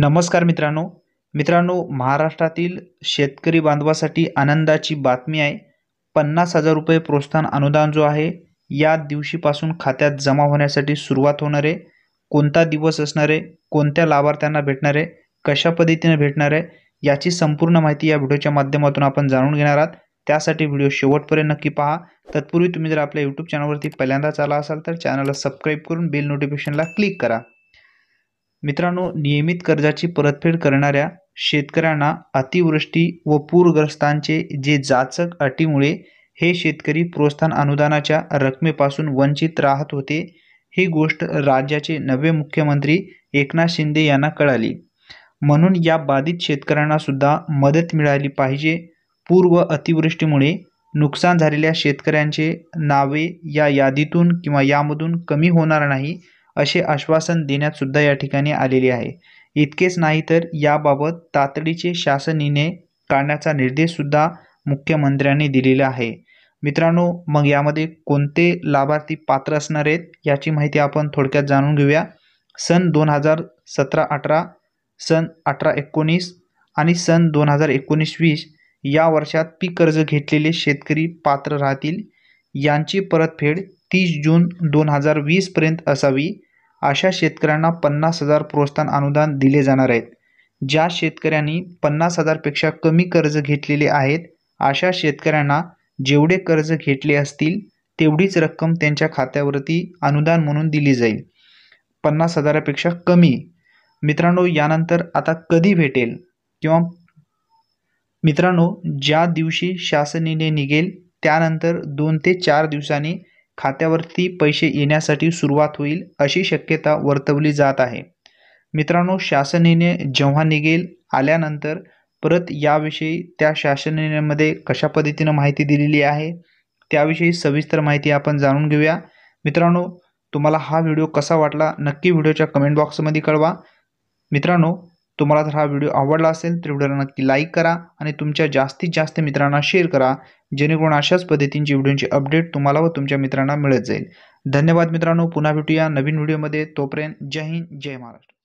नमस्कार मित्रांनो मित्रांनो महाराष्ट्रातील शेतकरी बांधवासाठी आनंदाची बातमी आहे पन्नास हजार रुपये प्रोत्साहन अनुदान जो आहे या दिवशीपासून खात्यात जमा होण्यासाठी सुरुवात होणार आहे कोणता दिवस असणार आहे कोणत्या लाभार्थ्यांना भेटणार आहे कशा पद्धतीने भेटणार आहे याची संपूर्ण माहिती या व्हिडिओच्या माध्यमातून आपण जाणून घेणार आहात त्यासाठी व्हिडिओ शेवटपर्यंत नक्की पहा तत्पूर्वी तुम्ही जर आपल्या यूट्यूब चॅनलवरती पहिल्यांदाच आला असाल तर चॅनलला सबस्क्राईब करून बेल नोटिफिकेशनला क्लिक करा मित्रांनो, नियमित कर्जाची परतफेड करणाऱ्या शेतकऱ्यांना अतिवृष्टी व पूरग्रस्तांचे जे जाचक अटीमुळे हे शेतकरी प्रोत्साहन अनुदानाच्या रकमेपासून वंचित राहत होते, ही गोष्ट राज्याचे नवे मुख्यमंत्री एकनाथ शिंदे यांना कळाली. म्हणून या बाधित शेतकऱ्यांनासुद्धा मदत मिळाली पाहिजे. पूर्व अतिवृष्टीमुळे नुकसान झालेल्या शेतकऱ्यांचे नावे या यादीतून किंवा यामधून कमी होणार नाही असे आश्वासन देण्यातसुद्धा या ठिकाणी आलेले आहे इतकेच नाही तर याबाबत तातडीचे शासनीने काढण्याचा निर्देशसुद्धा मुख्यमंत्र्यांनी दिलेला आहे मित्रांनो मग यामध्ये कोणते लाभार्थी पात्र असणार आहेत याची माहिती आपण थोडक्यात जाणून घेऊया सन दोन हजार सतरा अठरा सन अठरा एकोणीस आणि सन दोन हजार एकोणीस वीस या वर्षात पीक कर्ज घेतलेले शेतकरी पात्र राहतील यांची परतफेड तीस जून दोन हजार वीसपर्यंत असावी अशा शेतकऱ्यांना पन्नास हजार प्रोत्साहन अनुदान दिले जाणार आहेत ज्या शेतकऱ्यांनी पन्नास हजारपेक्षा कमी कर्ज घेतलेले आहेत अशा शेतकऱ्यांना जेवढे कर्ज घेतले असतील तेवढीच रक्कम त्यांच्या खात्यावरती अनुदान म्हणून दिली जाईल पन्नास हजारापेक्षा कमी मित्रांनो यानंतर आता कधी भेटेल किंवा मित्रांनो ज्या दिवशी शासनीने निघेल त्यानंतर दोन ते चार दिवसांनी खात्यावरती पैसे येण्यासाठी सुरुवात होईल अशी शक्यता वर्तवली जात आहे मित्रांनो शासनेने जेव्हा निघेल आल्यानंतर परत याविषयी त्या शासनेमध्ये कशा पद्धतीनं माहिती दिलेली आहे त्याविषयी सविस्तर माहिती आपण जाणून घेऊया मित्रांनो तुम्हाला हा व्हिडिओ कसा वाटला नक्की व्हिडिओच्या कमेंट बॉक्समध्ये कळवा मित्रांनो तुम्हाला जर हा व्हिडिओ आवडला असेल तर व्हिडिओला नक्की लाईक करा आणि तुमच्या जास्तीत जास्त मित्रांना शेअर करा जेणेकरून अशाच पद्धतींची व्हिडिओची अपडेट तुम्हाला व तुमच्या मित्रांना मिळत जाईल धन्यवाद मित्रांनो पुन्हा भेटूया नवीन व्हिडिओमध्ये तोपर्यंत जय हिंद जय महाराष्ट्र